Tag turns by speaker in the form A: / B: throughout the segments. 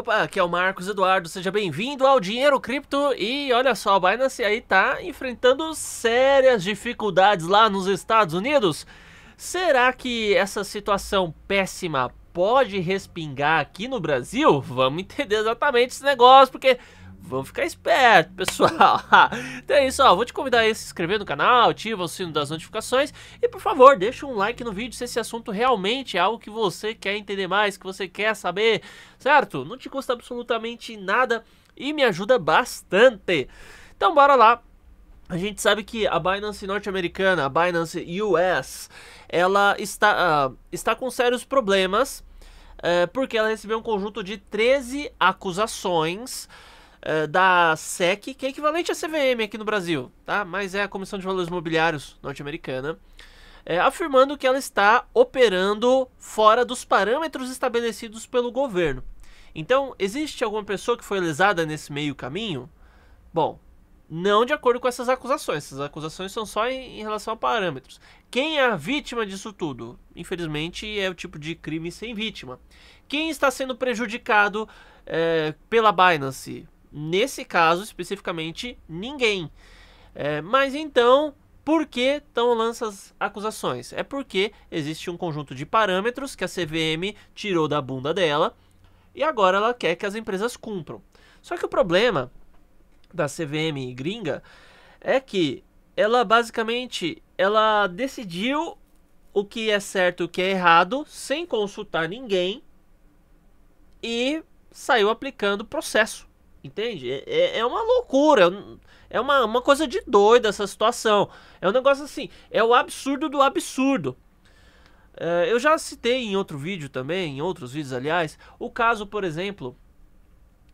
A: Opa, aqui é o Marcos Eduardo, seja bem-vindo ao Dinheiro Cripto e olha só, a Binance aí tá enfrentando sérias dificuldades lá nos Estados Unidos. Será que essa situação péssima pode respingar aqui no Brasil? Vamos entender exatamente esse negócio, porque Vamos ficar esperto, pessoal. então é isso, ó. Vou te convidar a se inscrever no canal, ativa o sino das notificações e, por favor, deixa um like no vídeo se esse assunto realmente é algo que você quer entender mais, que você quer saber, certo? Não te custa absolutamente nada e me ajuda bastante. Então bora lá a gente sabe que a Binance norte-americana, a Binance US, ela está, uh, está com sérios problemas uh, porque ela recebeu um conjunto de 13 acusações eh, da SEC, que é equivalente à CVM aqui no Brasil, tá? Mas é a Comissão de Valores Mobiliários norte-americana, é, afirmando que ela está operando fora dos parâmetros estabelecidos pelo governo. Então, existe alguma pessoa que foi lesada nesse meio caminho? Bom, não de acordo com essas acusações. Essas acusações são só em, em, relação a parâmetros. Quem é a vítima disso tudo? Infelizmente, é o tipo de crime sem vítima. Quem está sendo prejudicado é, pela Binance? Nesse caso, especificamente, ninguém. É, mas então, por que estão lanças acusações? É porque existe um conjunto de parâmetros que a CVM tirou da bunda dela e agora ela quer que as empresas cumpram. Só que o problema da CVM gringa é que ela basicamente ela decidiu o que é certo e o que é errado sem consultar ninguém e saiu aplicando processo. Entende? É, é, é uma loucura. É, é uma, uma coisa de doida essa situação. É um negócio assim. É o absurdo do absurdo. É, eu já citei em outro vídeo também, em outros vídeos, aliás, o caso, por exemplo,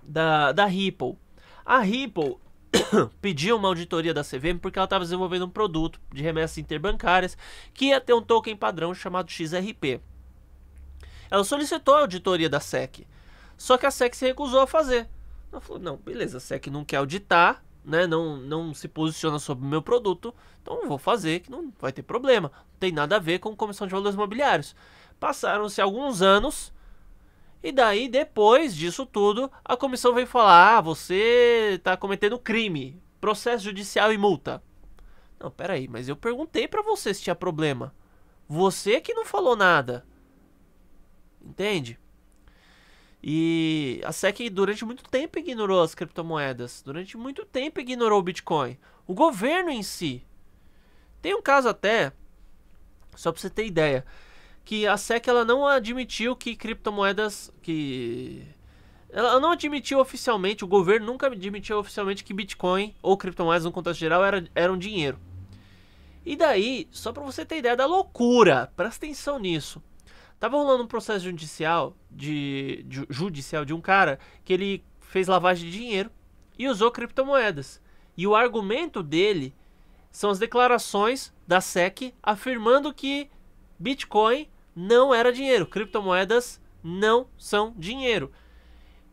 A: da, da Ripple. A Ripple pediu uma auditoria da CVM porque ela estava desenvolvendo um produto de remessas interbancárias que ia ter um token padrão chamado XRP. Ela solicitou a auditoria da SEC, só que a SEC se recusou a fazer. Ela falou, não, beleza, se é que não quer auditar, né, não, não se posiciona sobre o meu produto, então vou fazer, que não vai ter problema. Não tem nada a ver com comissão de valores imobiliários. Passaram-se alguns anos, e daí, depois disso tudo, a comissão veio falar, ah, você está cometendo crime, processo judicial e multa. Não, peraí, mas eu perguntei para você se tinha problema. Você que não falou nada. Entende? E a SEC durante muito tempo ignorou as criptomoedas, durante muito tempo ignorou o Bitcoin, o governo em si. Tem um caso até, só para você ter ideia, que a SEC ela não admitiu que criptomoedas que ela não admitiu oficialmente, o governo nunca admitiu oficialmente que Bitcoin ou criptomoedas no contexto geral era, eram dinheiro. E daí, só para você ter ideia da loucura, presta atenção nisso. Tava rolando um processo judicial de, de, judicial de um cara que ele fez lavagem de dinheiro e usou criptomoedas. E o argumento dele são as declarações da SEC afirmando que Bitcoin não era dinheiro, criptomoedas não são dinheiro.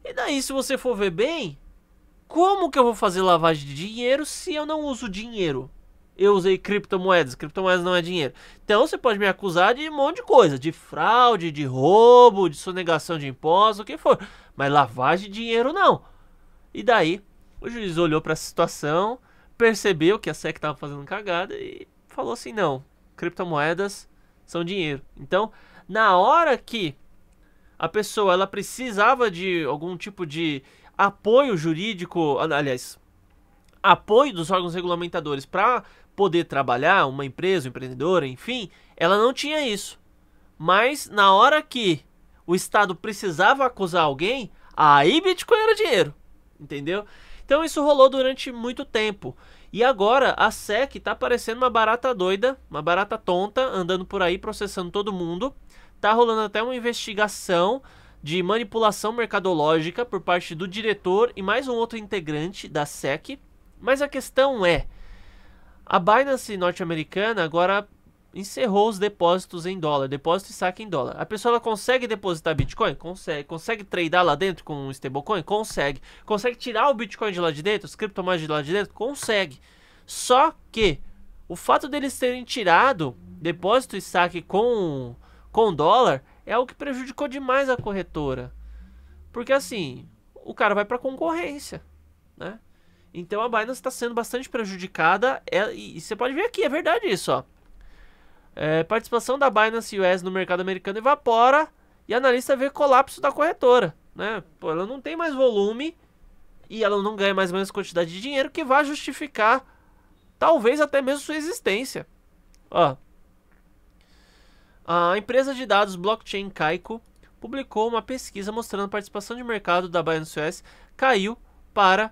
A: E daí, se você for ver bem, como que eu vou fazer lavagem de dinheiro se eu não uso dinheiro? eu usei criptomoedas. Criptomoedas não é dinheiro. Então você pode me acusar de um monte de coisa: de fraude, de roubo, de sonegação de impostos, o que for. Mas lavagem de dinheiro não. E daí, o juiz olhou para a situação, percebeu que a SEC estava fazendo cagada e falou assim: não, criptomoedas são dinheiro. Então, na hora que a pessoa ela precisava de algum tipo de apoio jurídico, aliás, apoio dos órgãos regulamentadores para poder trabalhar, uma empresa, um empreendedora, enfim, ela não tinha isso. Mas na hora que o Estado precisava acusar alguém, aí Bitcoin era dinheiro, entendeu? Então isso rolou durante muito tempo. E agora a SEC tá parecendo uma barata doida, uma barata tonta, andando por aí processando todo mundo. Tá rolando até uma investigação de manipulação mercadológica por parte do diretor e mais um outro integrante da SEC. Mas a questão é, a Binance norte-americana agora encerrou os depósitos em dólar, depósito e saque em dólar. A pessoa consegue depositar Bitcoin? Consegue. Consegue tradear lá dentro com o stablecoin? Consegue. Consegue tirar o Bitcoin de lá de dentro, os criptomoedas de lá de dentro? Consegue. Só que o fato deles terem tirado depósito e saque com, com dólar é o que prejudicou demais a corretora. Porque assim, o cara vai para concorrência, né? Então a Binance está sendo bastante prejudicada. É, e, você pode ver aqui, é verdade isso. Ó. É, participação da Binance US no mercado americano evapora e analista vê colapso da corretora. Né? Pô, ela não tem mais volume e ela não ganha mais ou menos quantidade de dinheiro que vá justificar talvez até mesmo sua existência. Ó. A empresa de dados blockchain Kaiko publicou uma pesquisa mostrando a participação de mercado da Binance US caiu para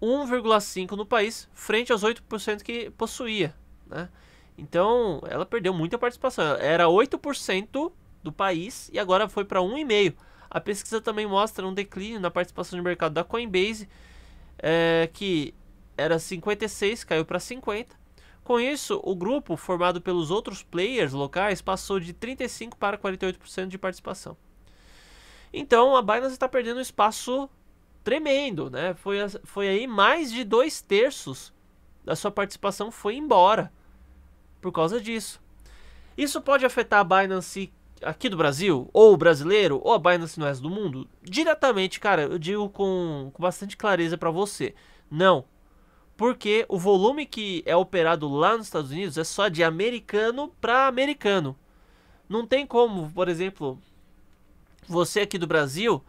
A: 1,5% no país, frente aos 8% que possuía. Né? Então, ela perdeu muita participação. Era 8% do país e agora foi para 1,5%. A pesquisa também mostra um declínio na participação de mercado da Coinbase, é, que era 56, caiu para 50. Com isso, o grupo, formado pelos outros players locais, passou de 35% para 48% de participação. Então, a Binance está perdendo espaço tremendo, né? Foi, foi aí mais de dois terços da sua participação foi embora por causa disso. Isso pode afetar a Binance aqui do Brasil, ou o brasileiro, ou a Binance no resto do mundo? Diretamente, cara, eu digo com, com bastante clareza para você. Não. Porque o volume que é operado lá nos Estados Unidos é só de americano para americano. Não tem como, por exemplo, você aqui do Brasil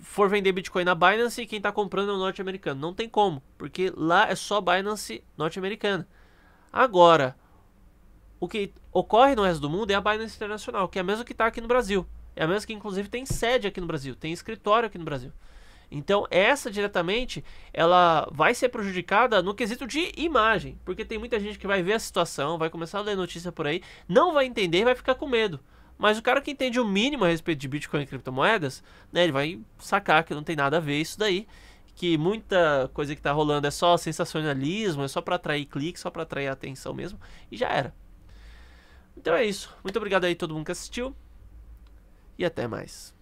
A: for vender Bitcoin na Binance, quem está comprando é o norte-americano. Não tem como, porque lá é só Binance norte-americana. Agora, o que ocorre no resto do mundo é a Binance Internacional, que é a mesma que está aqui no Brasil. É a mesma que, inclusive, tem sede aqui no Brasil, tem escritório aqui no Brasil. Então, essa diretamente, ela vai ser prejudicada no quesito de imagem, porque tem muita gente que vai ver a situação, vai começar a ler notícia por aí, não vai entender e vai ficar com medo. Mas o cara que entende o mínimo a respeito de Bitcoin e criptomoedas, né, ele vai sacar que não tem nada a ver isso daí, que muita coisa que está rolando é só sensacionalismo, é só para atrair clique, só para atrair atenção mesmo, e já era. Então é isso. Muito obrigado aí todo mundo que assistiu e até mais.